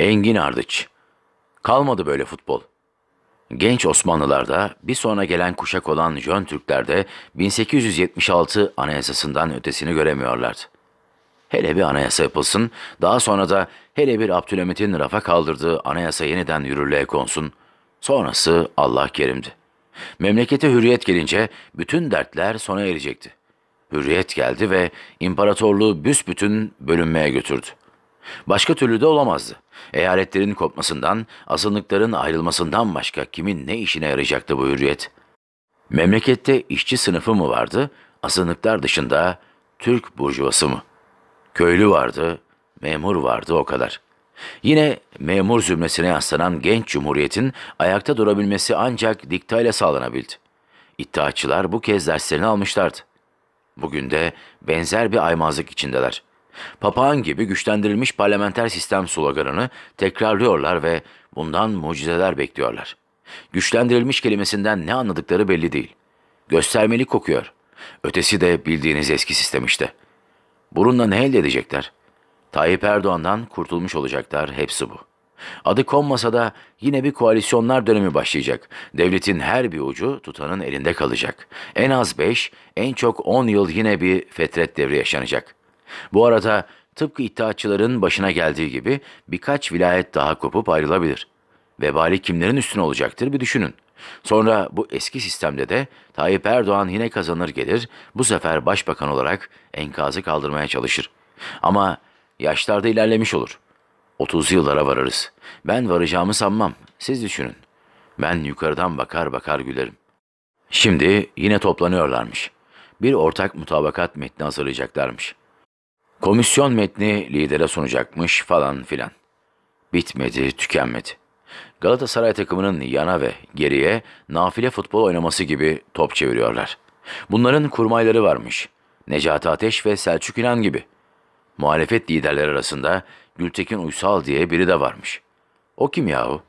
Engin Ardıç. Kalmadı böyle futbol. Genç Osmanlılarda bir sonra gelen kuşak olan Jön Türklerde 1876 anayasasından ötesini göremiyorlardı. Hele bir anayasa yapılsın, daha sonra da hele bir Abdülhamit'in rafa kaldırdığı anayasa yeniden yürürlüğe konsun. Sonrası Allah kerimdi. Memlekete hürriyet gelince bütün dertler sona erecekti. Hürriyet geldi ve imparatorluğu büsbütün bölünmeye götürdü. Başka türlü de olamazdı. Eyaletlerin kopmasından, azınlıkların ayrılmasından başka kimin ne işine yarayacaktı bu hürriyet? Memlekette işçi sınıfı mı vardı, azınlıklar dışında Türk burjuvası mı? Köylü vardı, memur vardı o kadar. Yine memur zümresine yaslanan genç cumhuriyetin ayakta durabilmesi ancak diktayla sağlanabildi. İddiaçılar bu kez derslerini almışlardı. Bugün de benzer bir aymazlık içindeler. Papağan gibi güçlendirilmiş parlamenter sistem sloganını tekrarlıyorlar ve bundan mucizeler bekliyorlar. Güçlendirilmiş kelimesinden ne anladıkları belli değil. Göstermelik kokuyor. Ötesi de bildiğiniz eski sistem işte. Bununla ne elde edecekler? Tayyip Erdoğan'dan kurtulmuş olacaklar hepsi bu. Adı konmasa da yine bir koalisyonlar dönemi başlayacak. Devletin her bir ucu tutanın elinde kalacak. En az 5, en çok 10 yıl yine bir fetret devri yaşanacak. Bu arada tıpkı iddiaçıların başına geldiği gibi birkaç vilayet daha kopup ayrılabilir. Vebali kimlerin üstüne olacaktır bir düşünün. Sonra bu eski sistemde de Tayyip Erdoğan yine kazanır gelir, bu sefer başbakan olarak enkazı kaldırmaya çalışır. Ama yaşlarda ilerlemiş olur. 30 yıllara vararız. Ben varacağımı sanmam, siz düşünün. Ben yukarıdan bakar bakar gülerim. Şimdi yine toplanıyorlarmış. Bir ortak mutabakat metni hazırlayacaklarmış.'' Komisyon metni lidere sunacakmış falan filan. Bitmedi, tükenmedi. Galatasaray takımının yana ve geriye nafile futbol oynaması gibi top çeviriyorlar. Bunların kurmayları varmış. Necati Ateş ve Selçuk İnan gibi. Muhalefet liderleri arasında Gültekin Uysal diye biri de varmış. O kim yahu?